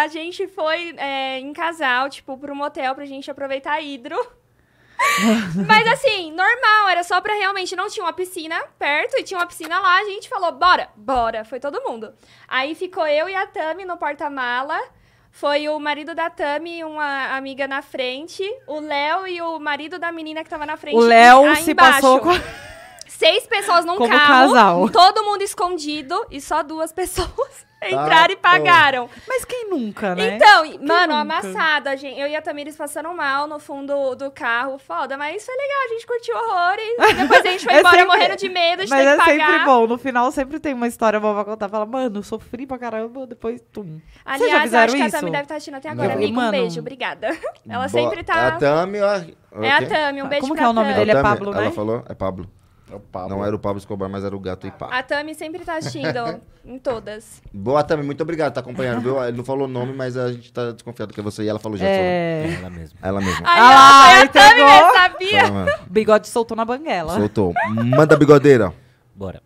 a gente foi é, em casal, tipo, pro um motel pra gente aproveitar hidro. Mas assim, normal, era só pra realmente. Não tinha uma piscina perto e tinha uma piscina lá. A gente falou, bora, bora. Foi todo mundo. Aí ficou eu e a Tami no porta-mala. Foi o marido da Tami, e uma amiga na frente. O Léo e o marido da menina que tava na frente. O Léo se embaixo. passou com seis pessoas num Como carro, casal. todo mundo escondido e só duas pessoas tá entraram e pagaram. Mas quem nunca, né? Então, quem mano, nunca? amassada, gente. Eu e a Tamires passando mal no fundo do carro, foda, mas isso é legal, a gente curtiu horrores. Depois a gente foi é embora sempre... morrendo de medo, De gente mas é pagar. sempre bom, no final sempre tem uma história boa pra contar. Fala, mano, eu sofri pra caramba, depois tum. Aliás, já fizeram eu acho isso? que a Tami deve estar tá assistindo até agora, Não. amigo. Mano, um beijo, obrigada. Ela boa. sempre tá. A Tami, É a Tami, é um ah, beijo Como pra Como que é o nome Tami. dele? É, é Pablo, né? Ela falou, é Pablo. É Não era o Pablo Escobar, mas era o gato e Pablo. A Tami sempre tá assistindo, em todas. Boa, Tami, muito obrigado, tá acompanhando, viu? Ele não falou o nome, mas a gente tá desconfiado que é você e ela falou já. É... Ela mesma. Ela mesma. Ai, ah, ela, a Tami, mas sabia. Toma. Bigode soltou na banguela. Soltou. Manda bigodeira. Bora.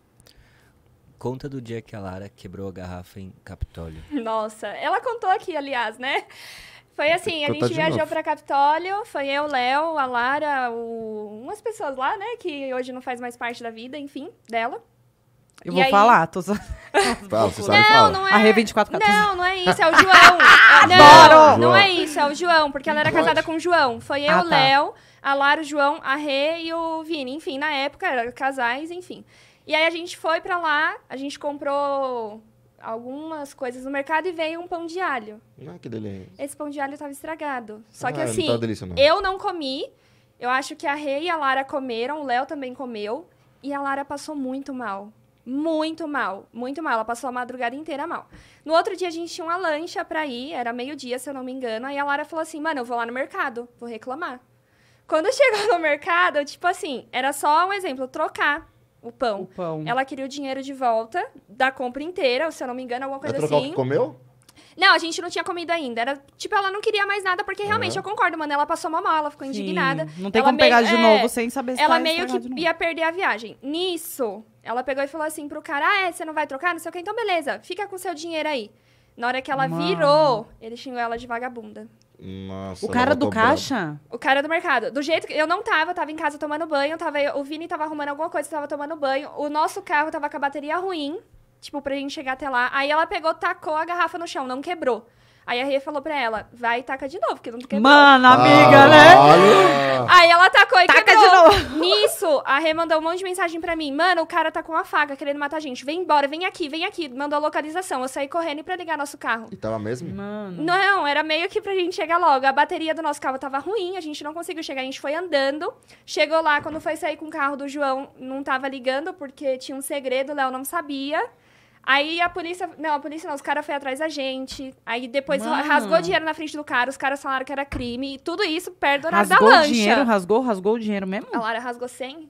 Conta do dia que a Lara quebrou a garrafa em Capitólio. Nossa, ela contou aqui, aliás, né? Foi assim, a gente viajou para Capitólio, foi eu, Léo, a Lara, o... umas pessoas lá, né, que hoje não faz mais parte da vida, enfim, dela. Eu e vou aí... falar, tô só... Fala, você sabe não, não é... A Rê 24 é- Não, não é isso, é o João. Ah, não, Adoro! não é isso, é o João, porque ela era casada com o João. Foi eu, ah, tá. Léo, a Lara, o João, a Rê e o Vini. Enfim, na época, eram casais, enfim. E aí a gente foi pra lá, a gente comprou algumas coisas no mercado e veio um pão de alho. Ah, que delícia. Esse pão de alho estava estragado. Só ah, que assim, não tá delícia, não. eu não comi. Eu acho que a Rei e a Lara comeram, o Léo também comeu. E a Lara passou muito mal. Muito mal, muito mal. Ela passou a madrugada inteira mal. No outro dia a gente tinha uma lancha pra ir, era meio-dia, se eu não me engano. Aí a Lara falou assim: mano, eu vou lá no mercado, vou reclamar. Quando chegou no mercado, tipo assim, era só um exemplo, trocar o pão. O pão. Ela queria o dinheiro de volta da compra inteira, se eu não me engano, alguma coisa assim. O que assim. comeu? Não, a gente não tinha comido ainda. Era, tipo, ela não queria mais nada, porque realmente, é. eu concordo, mano. Ela passou uma mala, ficou Sim. indignada. Não tem ela como pegar de é, novo sem saber se Ela tá meio que ia perder a viagem. Nisso, ela pegou e falou assim pro cara: Ah, é, você não vai trocar? Não sei o que. Então, beleza, fica com seu dinheiro aí. Na hora que ela mano. virou, ele xingou ela de vagabunda. Nossa, o cara do caixa? O cara do mercado. Do jeito que eu não tava, eu tava em casa tomando banho, tava, o Vini tava arrumando alguma coisa, tava tomando banho. O nosso carro tava com a bateria ruim, tipo, pra gente chegar até lá. Aí ela pegou, tacou a garrafa no chão, não quebrou. Aí a Ria falou pra ela, vai e taca de novo, que não quebrou. Mano, amiga, ah, né? Olha. Aí ela tacou e taca quebrou nisso, a Rê mandou um monte de mensagem pra mim. Mano, o cara tá com uma faca querendo matar a gente. Vem embora, vem aqui, vem aqui. Mandou a localização. Eu saí correndo pra ligar nosso carro. E tava mesmo? Mano. Não, era meio que pra gente chegar logo. A bateria do nosso carro tava ruim, a gente não conseguiu chegar. A gente foi andando. Chegou lá, quando foi sair com o carro do João, não tava ligando porque tinha um segredo, o Léo não sabia. Aí a polícia. Não, a polícia não, os caras foram atrás da gente. Aí depois Mano. rasgou dinheiro na frente do cara, os caras falaram que era crime. E tudo isso perto da lancha. Rasgou o dinheiro, rasgou, rasgou o dinheiro mesmo? A Lara rasgou 100?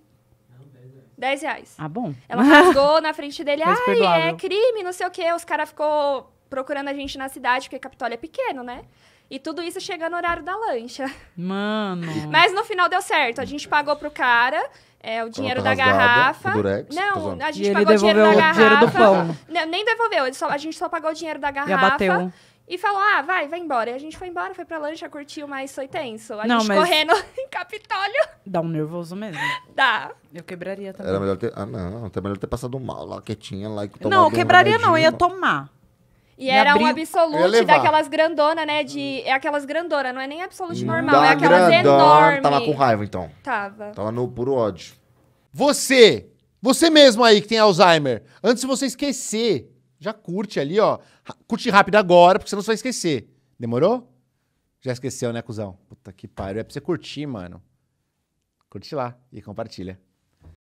10 reais. Ah, bom. Ela rasgou na frente dele, ai, é crime, não sei o quê. Os caras ficou procurando a gente na cidade, porque Capitólio é pequeno, né? E tudo isso chegando no horário da lancha. Mano. Mas no final deu certo. A gente pagou pro cara. É, o dinheiro da garrafa. Durex, tá não, a gente pagou o dinheiro da garrafa. Dinheiro do pão. Não, nem devolveu, só, a gente só pagou o dinheiro da garrafa. E falou, ah, vai, vai embora. E a gente foi embora, foi pra lancha, curtiu, mas foi tenso. A não, gente mas... correndo em Capitólio. Dá um nervoso mesmo. Dá. Eu quebraria também. Era melhor ter... Ah, não. Até melhor ter passado mal lá, quietinha, lá. E tomar não, quebraria não, ia tomar. E, era um absolute daquelas grandona, né? De... É aquelas grandona, não é nem absolute hum, normal, é aquelas enormes. Tava com raiva, então. Tava. Tava no puro ódio. Você, você mesmo aí que tem Alzheimer, antes de você esquecer, já curte ali, ó. Curte rápido agora, porque senão você vai esquecer. Demorou? Já esqueceu, né, cuzão? Puta que pariu. É pra você curtir, mano. Curte lá e compartilha.